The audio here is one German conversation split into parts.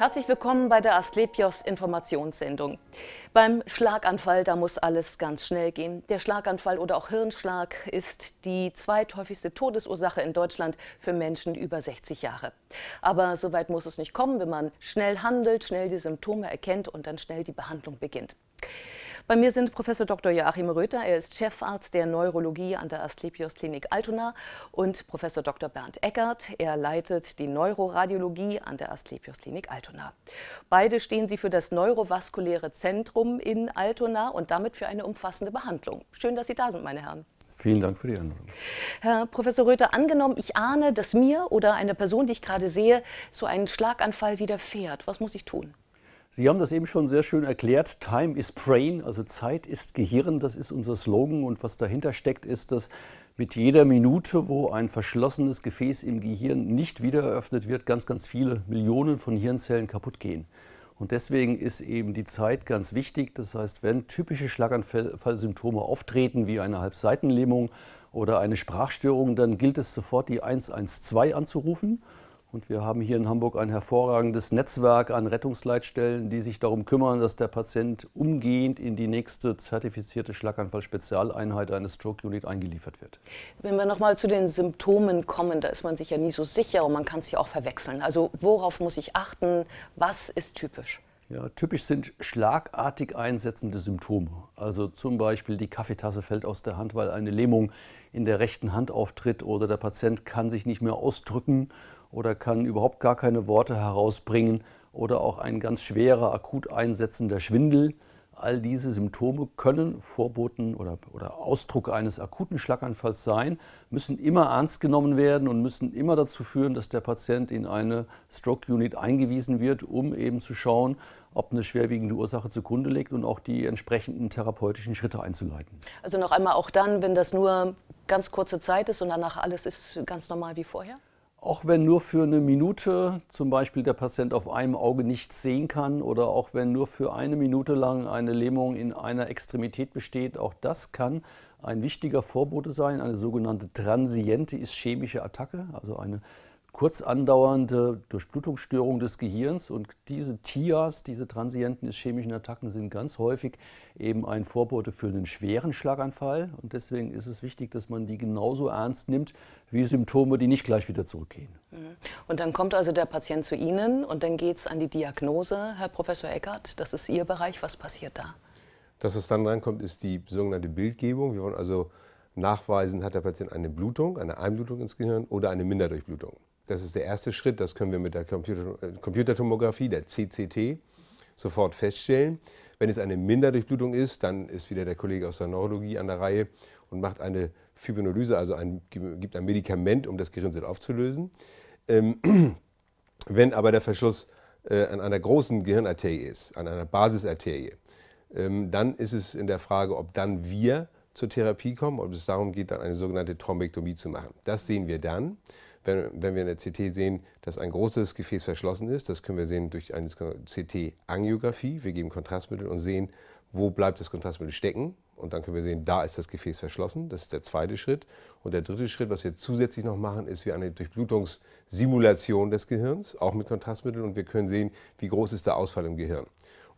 Herzlich willkommen bei der Asklepios Informationssendung. Beim Schlaganfall, da muss alles ganz schnell gehen. Der Schlaganfall oder auch Hirnschlag ist die zweithäufigste Todesursache in Deutschland für Menschen über 60 Jahre. Aber so weit muss es nicht kommen, wenn man schnell handelt, schnell die Symptome erkennt und dann schnell die Behandlung beginnt. Bei mir sind Professor Dr. Joachim Röther, er ist Chefarzt der Neurologie an der Asklepios Klinik Altona und Professor Dr. Bernd Eckert, er leitet die Neuroradiologie an der Asklepios Klinik Altona. Beide stehen sie für das neurovaskuläre Zentrum in Altona und damit für eine umfassende Behandlung. Schön, dass Sie da sind, meine Herren. Vielen Dank für die Einladung. Herr Professor Röther, angenommen, ich ahne, dass mir oder einer Person, die ich gerade sehe, so ein Schlaganfall widerfährt. Was muss ich tun? Sie haben das eben schon sehr schön erklärt. Time is Brain, also Zeit ist Gehirn, das ist unser Slogan. Und was dahinter steckt, ist, dass mit jeder Minute, wo ein verschlossenes Gefäß im Gehirn nicht wieder eröffnet wird, ganz, ganz viele Millionen von Hirnzellen kaputt gehen. Und deswegen ist eben die Zeit ganz wichtig. Das heißt, wenn typische Schlaganfallsymptome auftreten, wie eine Halbseitenlähmung oder eine Sprachstörung, dann gilt es sofort, die 112 anzurufen. Und wir haben hier in Hamburg ein hervorragendes Netzwerk an Rettungsleitstellen, die sich darum kümmern, dass der Patient umgehend in die nächste zertifizierte Schlaganfall-Spezialeinheit eines Stroke Unit eingeliefert wird. Wenn wir nochmal zu den Symptomen kommen, da ist man sich ja nie so sicher und man kann es ja auch verwechseln. Also worauf muss ich achten? Was ist typisch? Ja, typisch sind schlagartig einsetzende Symptome. Also zum Beispiel die Kaffeetasse fällt aus der Hand, weil eine Lähmung in der rechten Hand auftritt oder der Patient kann sich nicht mehr ausdrücken oder kann überhaupt gar keine Worte herausbringen oder auch ein ganz schwerer, akut einsetzender Schwindel. All diese Symptome können Vorboten oder, oder Ausdruck eines akuten Schlaganfalls sein, müssen immer ernst genommen werden und müssen immer dazu führen, dass der Patient in eine Stroke Unit eingewiesen wird, um eben zu schauen, ob eine schwerwiegende Ursache zugrunde liegt und auch die entsprechenden therapeutischen Schritte einzuleiten. Also noch einmal auch dann, wenn das nur ganz kurze Zeit ist und danach alles ist ganz normal wie vorher? Auch wenn nur für eine Minute zum Beispiel der Patient auf einem Auge nichts sehen kann oder auch wenn nur für eine Minute lang eine Lähmung in einer Extremität besteht, auch das kann ein wichtiger Vorbote sein, eine sogenannte transiente ischämische Attacke, also eine kurz andauernde Durchblutungsstörung des Gehirns. Und diese TIAs, diese transienten ischämischen Attacken, sind ganz häufig eben ein Vorbote für einen schweren Schlaganfall. Und deswegen ist es wichtig, dass man die genauso ernst nimmt wie Symptome, die nicht gleich wieder zurückgehen. Mhm. Und dann kommt also der Patient zu Ihnen und dann geht es an die Diagnose, Herr Professor Eckert. Das ist Ihr Bereich. Was passiert da? Dass es dann reinkommt, ist die sogenannte Bildgebung. Wir wollen also nachweisen, hat der Patient eine Blutung, eine Einblutung ins Gehirn oder eine Minderdurchblutung. Das ist der erste Schritt, das können wir mit der Computer äh, Computertomographie, der CCT, sofort feststellen. Wenn es eine Minderdurchblutung ist, dann ist wieder der Kollege aus der Neurologie an der Reihe und macht eine Fibrinolyse, also ein, gibt ein Medikament, um das Gerinnsel aufzulösen. Ähm, wenn aber der Verschluss äh, an einer großen Gehirnarterie ist, an einer Basisarterie, ähm, dann ist es in der Frage, ob dann wir zur Therapie kommen, ob es darum geht, dann eine sogenannte Thrombektomie zu machen. Das sehen wir dann. Wenn, wenn wir in der CT sehen, dass ein großes Gefäß verschlossen ist, das können wir sehen durch eine CT-Angiografie. Wir geben Kontrastmittel und sehen, wo bleibt das Kontrastmittel stecken. Und dann können wir sehen, da ist das Gefäß verschlossen. Das ist der zweite Schritt. Und der dritte Schritt, was wir zusätzlich noch machen, ist wir eine Durchblutungssimulation des Gehirns, auch mit Kontrastmitteln. Und wir können sehen, wie groß ist der Ausfall im Gehirn.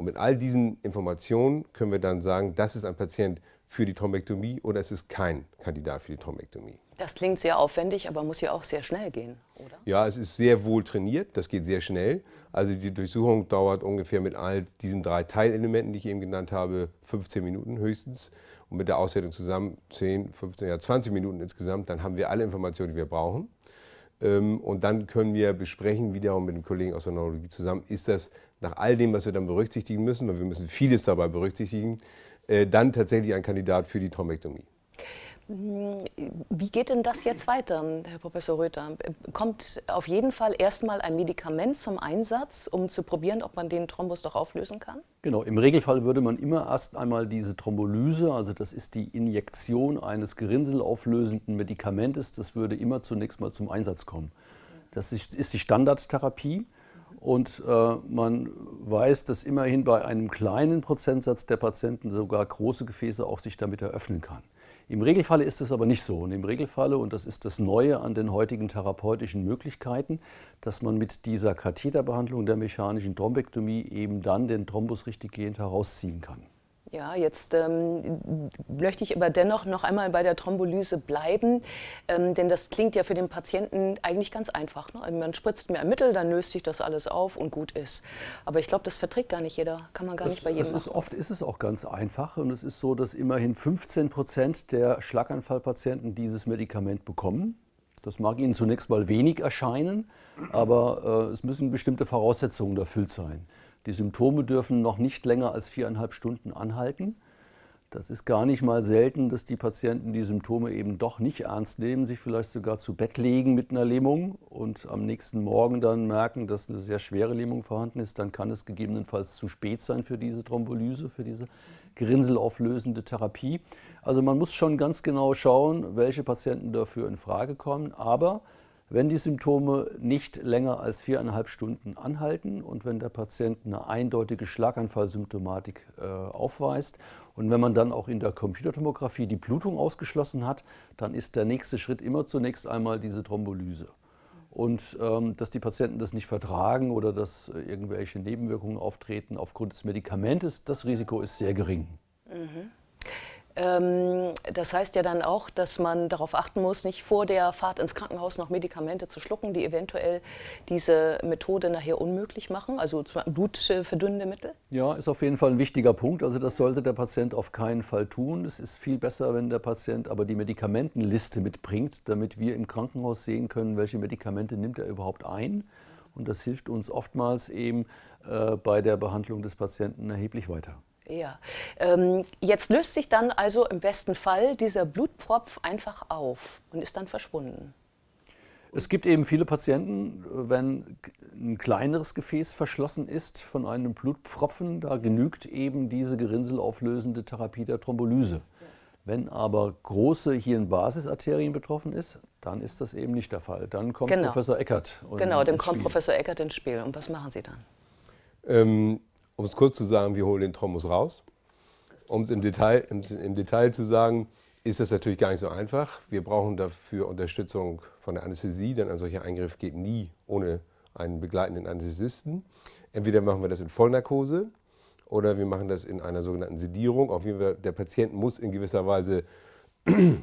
Und mit all diesen Informationen können wir dann sagen, das ist ein Patient für die Thrombektomie oder es ist kein Kandidat für die Thrombektomie. Das klingt sehr aufwendig, aber muss ja auch sehr schnell gehen, oder? Ja, es ist sehr wohl trainiert, das geht sehr schnell. Also die Durchsuchung dauert ungefähr mit all diesen drei Teilelementen, die ich eben genannt habe, 15 Minuten höchstens. Und mit der Auswertung zusammen 10, 15, ja 20 Minuten insgesamt, dann haben wir alle Informationen, die wir brauchen. Ähm, und dann können wir besprechen, wiederum mit dem Kollegen aus der Neurologie zusammen, ist das nach all dem, was wir dann berücksichtigen müssen, weil wir müssen vieles dabei berücksichtigen, äh, dann tatsächlich ein Kandidat für die Thrombektomie. Hm, wie geht denn das jetzt weiter, Herr Professor Röther? Kommt auf jeden Fall erstmal ein Medikament zum Einsatz, um zu probieren, ob man den Thrombus doch auflösen kann? Genau, im Regelfall würde man immer erst einmal diese Thrombolyse, also das ist die Injektion eines gerinnselauflösenden Medikamentes, das würde immer zunächst mal zum Einsatz kommen. Das ist die Standardtherapie. Und äh, man weiß, dass immerhin bei einem kleinen Prozentsatz der Patienten sogar große Gefäße auch sich damit eröffnen kann. Im Regelfalle ist es aber nicht so. Und im Regelfalle, und das ist das Neue an den heutigen therapeutischen Möglichkeiten, dass man mit dieser Katheterbehandlung der mechanischen Thrombektomie eben dann den Thrombus richtig gehend herausziehen kann. Ja, jetzt ähm, möchte ich aber dennoch noch einmal bei der Thrombolyse bleiben, ähm, denn das klingt ja für den Patienten eigentlich ganz einfach. Ne? Also man spritzt mir ein Mittel, dann löst sich das alles auf und gut ist. Aber ich glaube, das verträgt gar nicht jeder, kann man gar das, nicht bei jedem. Ist, oft ist es auch ganz einfach und es ist so, dass immerhin 15 Prozent der Schlaganfallpatienten dieses Medikament bekommen. Das mag Ihnen zunächst mal wenig erscheinen, aber äh, es müssen bestimmte Voraussetzungen erfüllt sein. Die Symptome dürfen noch nicht länger als viereinhalb Stunden anhalten. Das ist gar nicht mal selten, dass die Patienten die Symptome eben doch nicht ernst nehmen, sich vielleicht sogar zu Bett legen mit einer Lähmung und am nächsten Morgen dann merken, dass eine sehr schwere Lähmung vorhanden ist. Dann kann es gegebenenfalls zu spät sein für diese Thrombolyse, für diese gerinnselauflösende Therapie. Also man muss schon ganz genau schauen, welche Patienten dafür in Frage kommen. Aber wenn die Symptome nicht länger als viereinhalb Stunden anhalten und wenn der Patient eine eindeutige Schlaganfallsymptomatik äh, aufweist und wenn man dann auch in der Computertomographie die Blutung ausgeschlossen hat, dann ist der nächste Schritt immer zunächst einmal diese Thrombolyse. Und ähm, dass die Patienten das nicht vertragen oder dass irgendwelche Nebenwirkungen auftreten aufgrund des Medikamentes, das Risiko ist sehr gering. Mhm. Ähm, das heißt ja dann auch, dass man darauf achten muss, nicht vor der Fahrt ins Krankenhaus noch Medikamente zu schlucken, die eventuell diese Methode nachher unmöglich machen, also blutverdünnende Mittel? Ja, ist auf jeden Fall ein wichtiger Punkt. Also das sollte der Patient auf keinen Fall tun. Es ist viel besser, wenn der Patient aber die Medikamentenliste mitbringt, damit wir im Krankenhaus sehen können, welche Medikamente nimmt er überhaupt ein. Und das hilft uns oftmals eben äh, bei der Behandlung des Patienten erheblich weiter. Ja. Ähm, jetzt löst sich dann also im besten Fall dieser Blutpropf einfach auf und ist dann verschwunden. Es gibt eben viele Patienten, wenn ein kleineres Gefäß verschlossen ist von einem Blutpfropfen, da genügt eben diese gerinnselauflösende Therapie der Thrombolyse. Wenn aber große Hirnbasisarterien betroffen ist, dann ist das eben nicht der Fall. Dann kommt genau. Professor Eckert. genau, dann kommt Professor Eckert ins Spiel. Und was machen Sie dann? Ähm, um es kurz zu sagen, wir holen den Thrombus raus. Um es im Detail, im, im Detail zu sagen, ist das natürlich gar nicht so einfach. Wir brauchen dafür Unterstützung von der Anästhesie, denn ein solcher Eingriff geht nie ohne einen begleitenden Anästhesisten. Entweder machen wir das in Vollnarkose oder wir machen das in einer sogenannten Sedierung. Auf jeden Fall, der Patient muss in gewisser Weise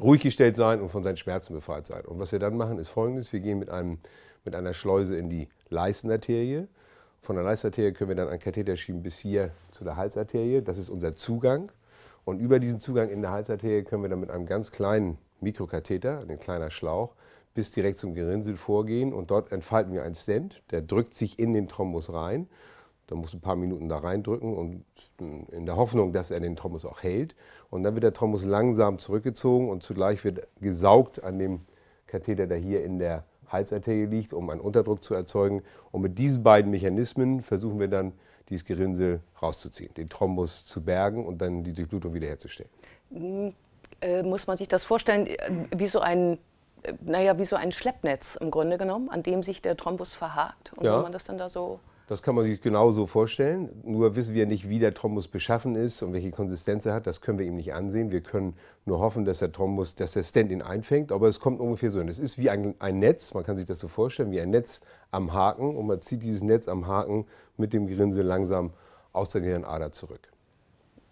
ruhig gestellt sein und von seinen Schmerzen befreit sein. Und was wir dann machen, ist folgendes: Wir gehen mit, einem, mit einer Schleuse in die Leistenarterie von der Leistarterie können wir dann einen Katheter schieben bis hier zu der Halsarterie. Das ist unser Zugang. Und über diesen Zugang in der Halsarterie können wir dann mit einem ganz kleinen Mikrokatheter, ein kleiner Schlauch, bis direkt zum Gerinnsel vorgehen. Und dort entfalten wir einen Stent, der drückt sich in den Thrombus rein. Da muss ein paar Minuten da reindrücken und in der Hoffnung, dass er den Thrombus auch hält. Und dann wird der Thrombus langsam zurückgezogen und zugleich wird gesaugt an dem Katheter, der hier in der Halsarterie liegt, um einen Unterdruck zu erzeugen. Und mit diesen beiden Mechanismen versuchen wir dann, dieses Gerinnsel rauszuziehen, den Thrombus zu bergen und dann die Durchblutung wiederherzustellen. Hm, äh, muss man sich das vorstellen, äh, wie so ein äh, naja, wie so ein Schleppnetz im Grunde genommen, an dem sich der Thrombus verhakt und ja. wo man das dann da so das kann man sich genauso vorstellen. Nur wissen wir nicht, wie der Thrombus beschaffen ist und welche Konsistenz er hat. Das können wir ihm nicht ansehen. Wir können nur hoffen, dass der Thrombus, dass der Stent ihn einfängt. Aber es kommt ungefähr so hin. Es ist wie ein, ein Netz, man kann sich das so vorstellen, wie ein Netz am Haken. Und man zieht dieses Netz am Haken mit dem Grinsen langsam aus der Gehirnader zurück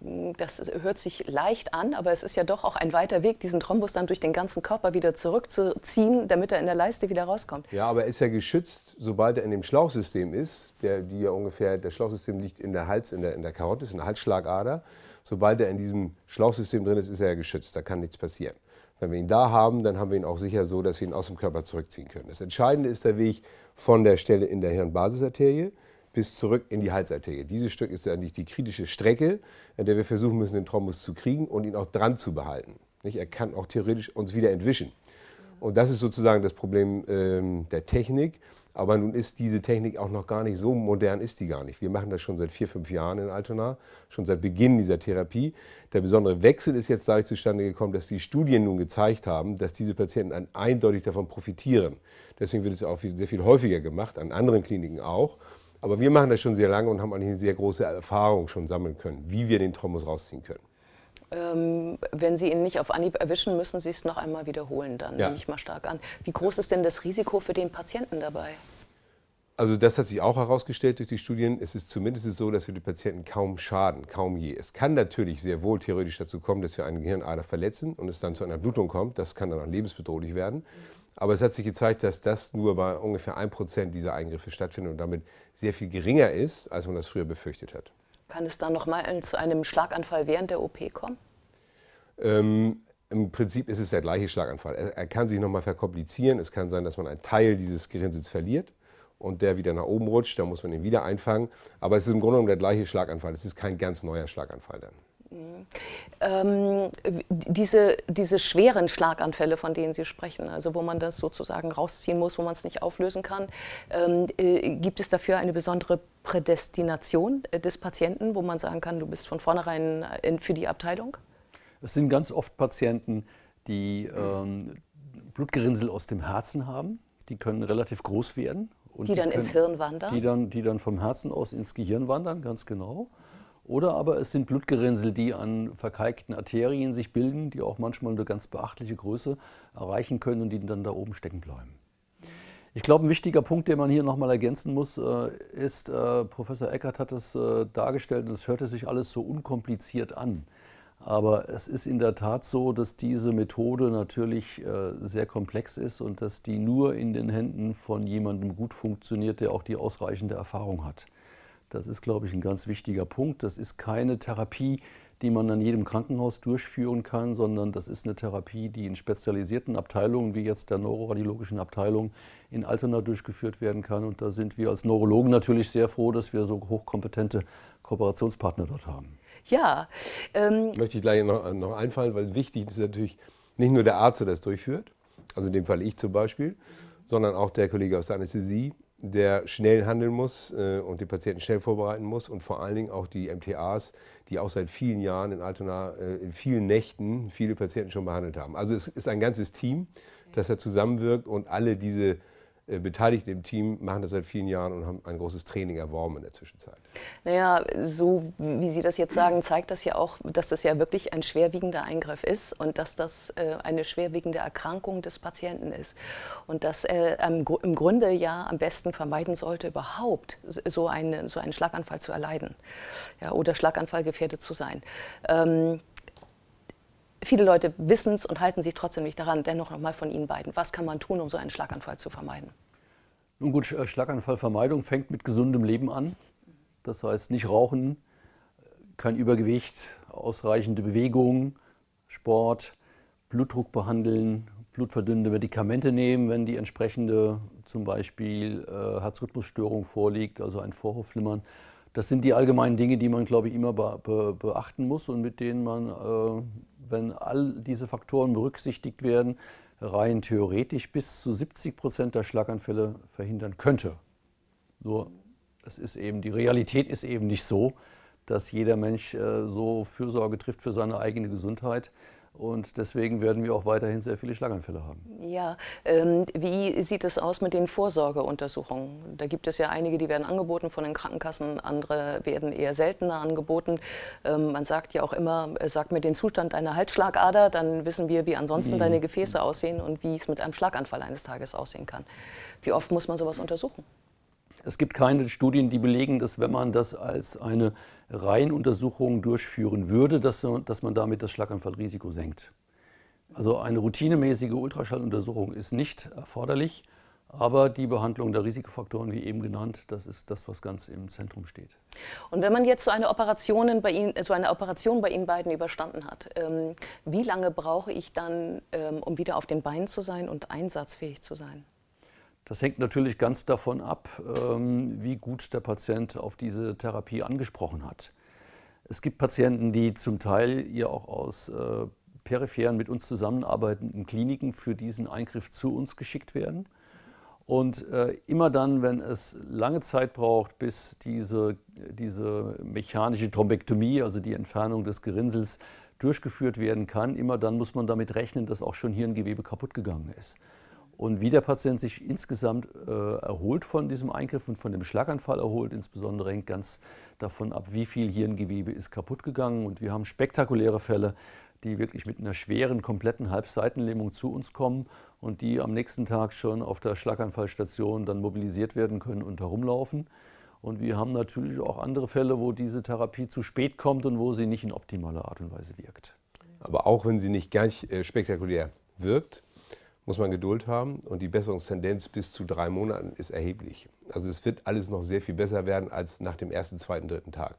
das hört sich leicht an, aber es ist ja doch auch ein weiter Weg, diesen Thrombus dann durch den ganzen Körper wieder zurückzuziehen, damit er in der Leiste wieder rauskommt. Ja, aber er ist ja geschützt, sobald er in dem Schlauchsystem ist, der, die ja ungefähr, das Schlauchsystem liegt in der Hals, in der, in der Karotis, in der Halsschlagader. Sobald er in diesem Schlauchsystem drin ist, ist er ja geschützt, da kann nichts passieren. Wenn wir ihn da haben, dann haben wir ihn auch sicher so, dass wir ihn aus dem Körper zurückziehen können. Das Entscheidende ist der Weg von der Stelle in der Hirnbasisarterie bis zurück in die Halsarterie. Dieses Stück ist eigentlich die kritische Strecke, in der wir versuchen müssen, den Thrombus zu kriegen und ihn auch dran zu behalten. Nicht? Er kann auch theoretisch uns wieder entwischen. Und das ist sozusagen das Problem ähm, der Technik. Aber nun ist diese Technik auch noch gar nicht so modern, ist die gar nicht. Wir machen das schon seit vier, fünf Jahren in Altona, schon seit Beginn dieser Therapie. Der besondere Wechsel ist jetzt dadurch zustande gekommen, dass die Studien nun gezeigt haben, dass diese Patienten eindeutig davon profitieren. Deswegen wird es auch sehr viel häufiger gemacht, an anderen Kliniken auch. Aber wir machen das schon sehr lange und haben eigentlich eine sehr große Erfahrung schon sammeln können, wie wir den Trombus rausziehen können. Ähm, wenn Sie ihn nicht auf Anhieb erwischen, müssen Sie es noch einmal wiederholen, dann ja. nehme ich mal stark an. Wie groß ist denn das Risiko für den Patienten dabei? Also das hat sich auch herausgestellt durch die Studien. Es ist zumindest so, dass wir den Patienten kaum schaden, kaum je. Es kann natürlich sehr wohl theoretisch dazu kommen, dass wir einen Gehirnader verletzen und es dann zu einer Blutung kommt. Das kann dann auch lebensbedrohlich werden. Aber es hat sich gezeigt, dass das nur bei ungefähr 1% dieser Eingriffe stattfindet und damit sehr viel geringer ist, als man das früher befürchtet hat. Kann es dann nochmal zu einem Schlaganfall während der OP kommen? Ähm, Im Prinzip ist es der gleiche Schlaganfall. Er, er kann sich nochmal verkomplizieren. Es kann sein, dass man einen Teil dieses Gehirnsitz verliert und der wieder nach oben rutscht. Da muss man ihn wieder einfangen. Aber es ist im Grunde genommen der gleiche Schlaganfall. Es ist kein ganz neuer Schlaganfall dann. Ähm, diese, diese schweren Schlaganfälle, von denen Sie sprechen, also wo man das sozusagen rausziehen muss, wo man es nicht auflösen kann, ähm, äh, gibt es dafür eine besondere Prädestination äh, des Patienten, wo man sagen kann, du bist von vornherein äh, in, für die Abteilung? Es sind ganz oft Patienten, die ähm, Blutgerinnsel aus dem Herzen haben. Die können relativ groß werden. die dann können, ins Hirn wandern? Die dann, die dann vom Herzen aus ins Gehirn wandern, ganz genau. Oder aber es sind Blutgerinnsel, die an verkalkten Arterien sich bilden, die auch manchmal eine ganz beachtliche Größe erreichen können und die dann da oben stecken bleiben. Ich glaube, ein wichtiger Punkt, den man hier nochmal ergänzen muss, äh, ist, äh, Professor Eckert hat es äh, dargestellt, und es hörte sich alles so unkompliziert an. Aber es ist in der Tat so, dass diese Methode natürlich sehr komplex ist und dass die nur in den Händen von jemandem gut funktioniert, der auch die ausreichende Erfahrung hat. Das ist, glaube ich, ein ganz wichtiger Punkt. Das ist keine Therapie, die man an jedem Krankenhaus durchführen kann, sondern das ist eine Therapie, die in spezialisierten Abteilungen, wie jetzt der neuroradiologischen Abteilung in Altona durchgeführt werden kann. Und da sind wir als Neurologen natürlich sehr froh, dass wir so hochkompetente Kooperationspartner dort haben. Ja. Ähm Möchte ich gleich noch, noch einfallen, weil wichtig ist natürlich nicht nur der Arzt, der das durchführt, also in dem Fall ich zum Beispiel, sondern auch der Kollege aus der Anästhesie, der schnell handeln muss äh, und den Patienten schnell vorbereiten muss und vor allen Dingen auch die MTAs, die auch seit vielen Jahren in Altona äh, in vielen Nächten viele Patienten schon behandelt haben. Also es ist ein ganzes Team, das da zusammenwirkt und alle diese äh, beteiligt im Team, machen das seit vielen Jahren und haben ein großes Training erworben in der Zwischenzeit. Naja, so wie Sie das jetzt sagen, zeigt das ja auch, dass das ja wirklich ein schwerwiegender Eingriff ist und dass das äh, eine schwerwiegende Erkrankung des Patienten ist. Und dass er ähm, im Grunde ja am besten vermeiden sollte, überhaupt so, eine, so einen Schlaganfall zu erleiden ja, oder Schlaganfallgefährdet zu sein. Ähm, viele Leute wissen es und halten sich trotzdem nicht daran. Dennoch nochmal von Ihnen beiden. Was kann man tun, um so einen Schlaganfall zu vermeiden? Nun gut, äh, Schlaganfallvermeidung fängt mit gesundem Leben an. Das heißt, nicht rauchen, kein Übergewicht, ausreichende Bewegung, Sport, Blutdruck behandeln, blutverdünnende Medikamente nehmen, wenn die entsprechende zum Beispiel äh, Herzrhythmusstörung vorliegt, also ein Vorhofflimmern das sind die allgemeinen Dinge, die man, glaube ich, immer beachten muss und mit denen man, äh, wenn all diese Faktoren berücksichtigt werden, rein theoretisch bis zu 70 Prozent der Schlaganfälle verhindern könnte. Nur es ist eben, die Realität ist eben nicht so, dass jeder Mensch äh, so Fürsorge trifft für seine eigene Gesundheit. Und deswegen werden wir auch weiterhin sehr viele Schlaganfälle haben. Ja, ähm, wie sieht es aus mit den Vorsorgeuntersuchungen? Da gibt es ja einige, die werden angeboten von den Krankenkassen, andere werden eher seltener angeboten. Ähm, man sagt ja auch immer, äh, sag mir den Zustand deiner Halsschlagader, dann wissen wir, wie ansonsten mhm. deine Gefäße aussehen und wie es mit einem Schlaganfall eines Tages aussehen kann. Wie oft muss man sowas untersuchen? Es gibt keine Studien, die belegen, dass wenn man das als eine Reihenuntersuchung durchführen würde, dass, dass man damit das Schlaganfallrisiko senkt. Also eine routinemäßige Ultraschalluntersuchung ist nicht erforderlich, aber die Behandlung der Risikofaktoren, wie eben genannt, das ist das, was ganz im Zentrum steht. Und wenn man jetzt so eine, Operation bei Ihnen, so eine Operation bei Ihnen beiden überstanden hat, ähm, wie lange brauche ich dann, ähm, um wieder auf den Beinen zu sein und einsatzfähig zu sein? Das hängt natürlich ganz davon ab, ähm, wie gut der Patient auf diese Therapie angesprochen hat. Es gibt Patienten, die zum Teil ja auch aus äh, peripheren, mit uns zusammenarbeitenden Kliniken für diesen Eingriff zu uns geschickt werden. Und äh, immer dann, wenn es lange Zeit braucht, bis diese, diese mechanische Thrombektomie, also die Entfernung des Gerinnsels, durchgeführt werden kann, immer dann muss man damit rechnen, dass auch schon hier ein Gewebe kaputt gegangen ist. Und wie der Patient sich insgesamt äh, erholt von diesem Eingriff und von dem Schlaganfall erholt, insbesondere hängt ganz davon ab, wie viel Hirngewebe ist kaputt gegangen. Und wir haben spektakuläre Fälle, die wirklich mit einer schweren, kompletten Halbseitenlähmung zu uns kommen und die am nächsten Tag schon auf der Schlaganfallstation dann mobilisiert werden können und herumlaufen. Und wir haben natürlich auch andere Fälle, wo diese Therapie zu spät kommt und wo sie nicht in optimaler Art und Weise wirkt. Aber auch wenn sie nicht ganz äh, spektakulär wirkt, muss man Geduld haben und die Besserungstendenz bis zu drei Monaten ist erheblich. Also es wird alles noch sehr viel besser werden als nach dem ersten, zweiten, dritten Tag.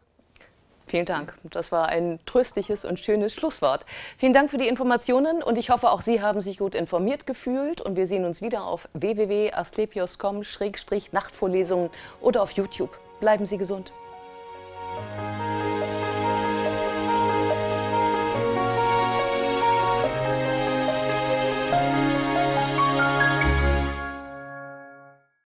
Vielen Dank. Das war ein tröstliches und schönes Schlusswort. Vielen Dank für die Informationen und ich hoffe, auch Sie haben sich gut informiert gefühlt. Und wir sehen uns wieder auf www.asklepios.com-nachtvorlesungen oder auf YouTube. Bleiben Sie gesund.